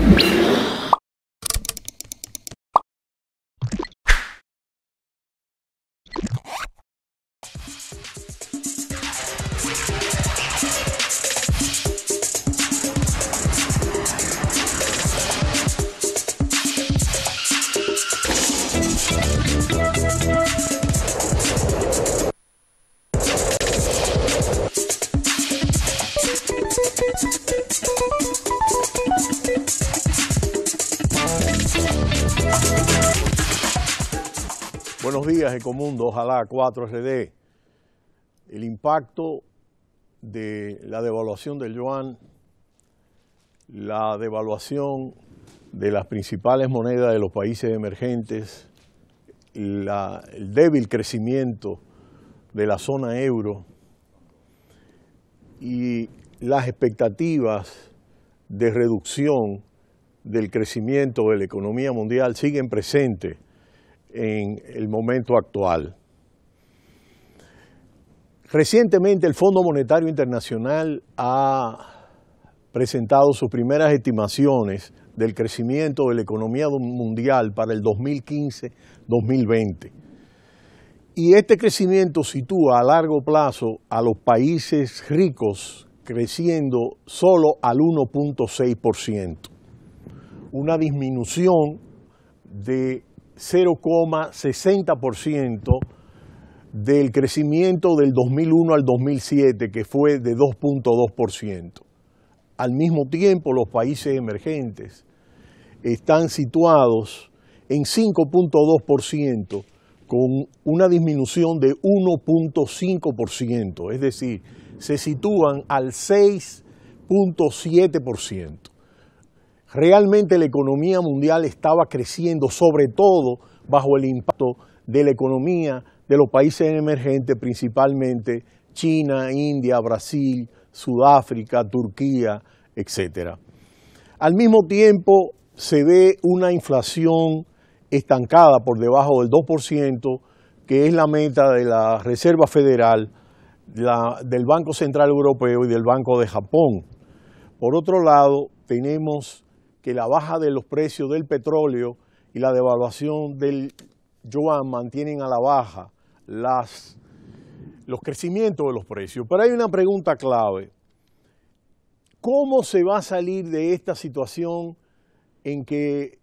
Thank you. Buenos días, Ecomundo, ojalá 4 rd El impacto de la devaluación del yuan, la devaluación de las principales monedas de los países emergentes, el débil crecimiento de la zona euro y las expectativas de reducción del crecimiento de la economía mundial siguen presentes en el momento actual. Recientemente el Fondo Monetario Internacional ha presentado sus primeras estimaciones del crecimiento de la economía mundial para el 2015-2020. Y este crecimiento sitúa a largo plazo a los países ricos creciendo solo al 1.6%, una disminución de 0,60% del crecimiento del 2001 al 2007, que fue de 2.2%. Al mismo tiempo, los países emergentes están situados en 5.2% con una disminución de 1.5%, es decir, se sitúan al 6.7%. Realmente la economía mundial estaba creciendo, sobre todo bajo el impacto de la economía de los países emergentes, principalmente China, India, Brasil, Sudáfrica, Turquía, etc. Al mismo tiempo, se ve una inflación estancada por debajo del 2%, que es la meta de la Reserva Federal, del Banco Central Europeo y del Banco de Japón. Por otro lado, tenemos que la baja de los precios del petróleo y la devaluación del yuan mantienen a la baja los crecimientos de los precios. Pero hay una pregunta clave. ¿Cómo se va a salir de esta situación en que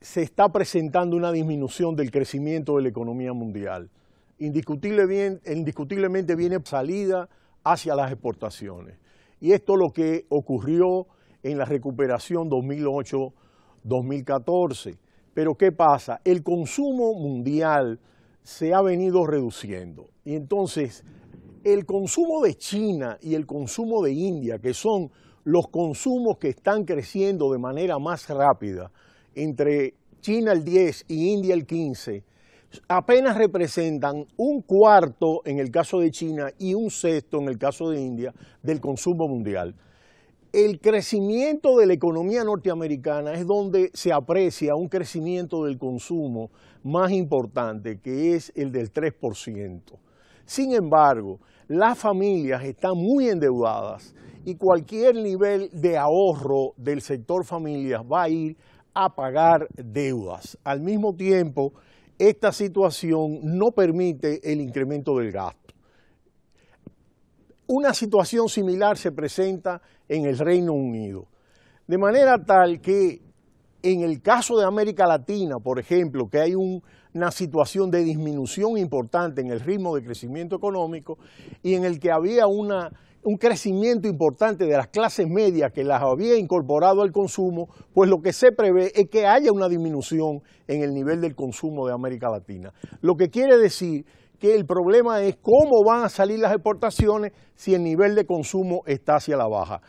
se está presentando una disminución del crecimiento de la economía mundial? indiscutiblemente viene salida hacia las exportaciones. Y esto lo que ocurrió en la recuperación 2008-2014. Pero ¿qué pasa? El consumo mundial se ha venido reduciendo. Y entonces, el consumo de China y el consumo de India, que son los consumos que están creciendo de manera más rápida, entre China el 10 y India el 15, apenas representan un cuarto en el caso de China y un sexto en el caso de India del consumo mundial el crecimiento de la economía norteamericana es donde se aprecia un crecimiento del consumo más importante, que es el del 3%. Sin embargo, las familias están muy endeudadas y cualquier nivel de ahorro del sector familias va a ir a pagar deudas. Al mismo tiempo, esta situación no permite el incremento del gasto. Una situación similar se presenta en el Reino Unido. De manera tal que en el caso de América Latina, por ejemplo, que hay una situación de disminución importante en el ritmo de crecimiento económico y en el que había un crecimiento importante de las clases medias que las había incorporado al consumo, pues lo que se prevé es que haya una disminución en el nivel del consumo de América Latina. Lo que quiere decir que el problema es cómo van a salir las exportaciones si el nivel de consumo está hacia la baja.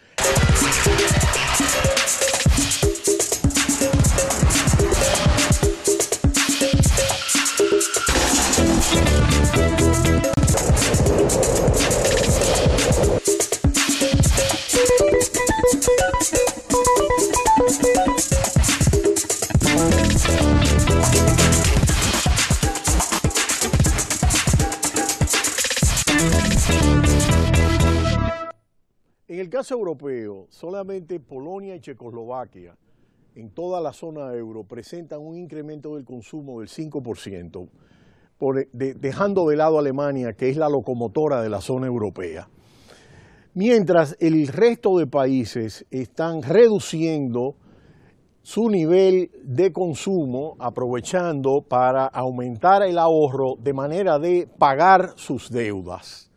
caso europeo, solamente Polonia y Checoslovaquia en toda la zona euro presentan un incremento del consumo del 5%, e, dejando de lado Alemania, que es la locomotora de la zona europea. Mientras el resto de países están reduciendo su nivel de consumo, aprovechando para aumentar el ahorro de manera de pagar sus deudas.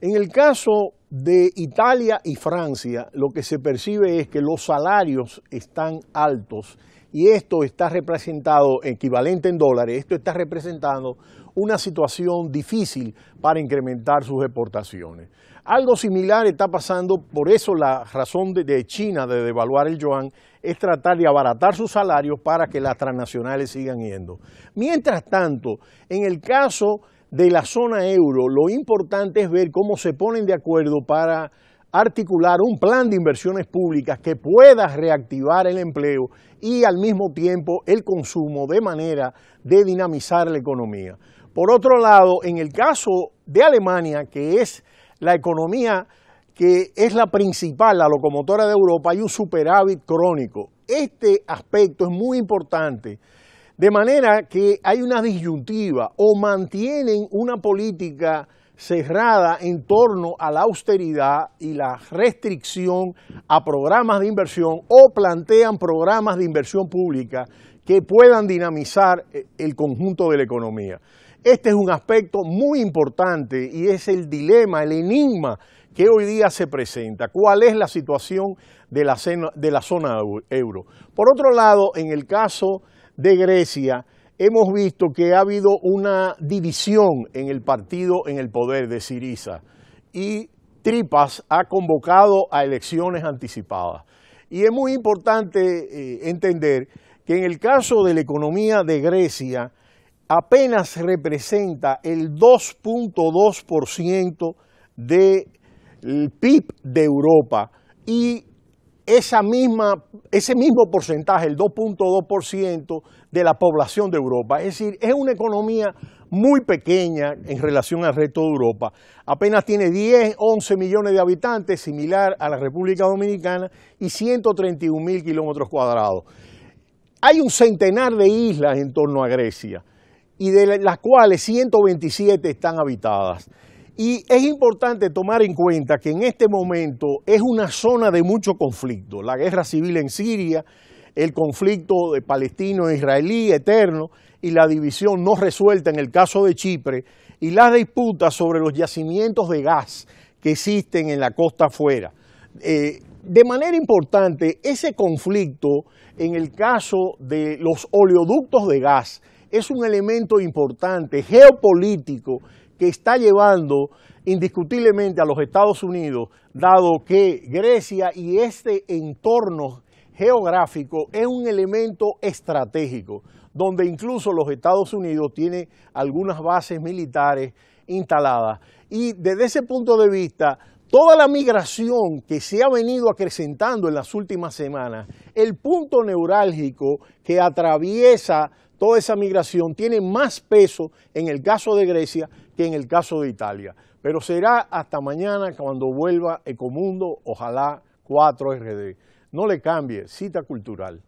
En el caso de Italia y Francia lo que se percibe es que los salarios están altos y esto está representado, equivalente en dólares, esto está representando una situación difícil para incrementar sus exportaciones. Algo similar está pasando, por eso la razón de, China de devaluar el yuan es tratar de abaratar sus salarios para que las transnacionales sigan yendo. Mientras tanto, en el caso de la zona euro, lo importante es ver cómo se ponen de acuerdo para articular un plan de inversiones públicas que pueda reactivar el empleo y al mismo tiempo el consumo de manera de dinamizar la economía. Por otro lado, en el caso de Alemania, que es la economía que es la principal, la locomotora de Europa, hay un superávit crónico. Este aspecto es muy importante de manera que hay una disyuntiva o mantienen una política cerrada en torno a la austeridad y la restricción a programas de inversión o plantean programas de inversión pública que puedan dinamizar eh, el conjunto de la economía. Este es un aspecto muy importante y es el dilema, el enigma que hoy día se presenta. ¿Cuál es la situación de la, de la zona euro? Por otro lado, en el caso de Grecia, hemos visto que ha habido una división en el partido en el poder de Siriza y Tripas ha convocado a elecciones anticipadas. Y es muy importante eh, entender que en el caso de la economía de Grecia apenas representa el 2.2% del PIB de Europa y ese mismo porcentaje, el 2.2% de la población de Europa. Es decir, es una economía muy pequeña en relación al resto de Europa. Apenas tiene 10, 11 millones de habitantes, similar a la República Dominicana, y 131 mil kilómetros cuadrados. Hay un centenar de islas en torno a Grecia, y de las cuales 127 están habitadas. Y es importante tomar en cuenta que en este momento es una zona de mucho conflicto, la guerra civil en Siria, el conflicto de palestino-israelí e eterno y la división no resuelta en el caso de Chipre y las disputas sobre los yacimientos de gas que existen en la costa afuera. Eh, de manera importante, ese conflicto en el caso de los oleoductos de gas es un elemento importante geopolítico que está llevando indiscutiblemente a los Estados Unidos, dado que Grecia y este entorno geográfico es un elemento estratégico, donde incluso los Estados Unidos tienen algunas bases militares instaladas. Y desde ese punto de vista, toda la migración que se ha venido acrecentando en las últimas semanas, el punto neurálgico que atraviesa toda esa migración tiene más peso en el caso de Grecia que en el caso de Italia. Pero será hasta mañana cuando vuelva Ecomundo, ojalá 4RD. No le cambie, cita cultural.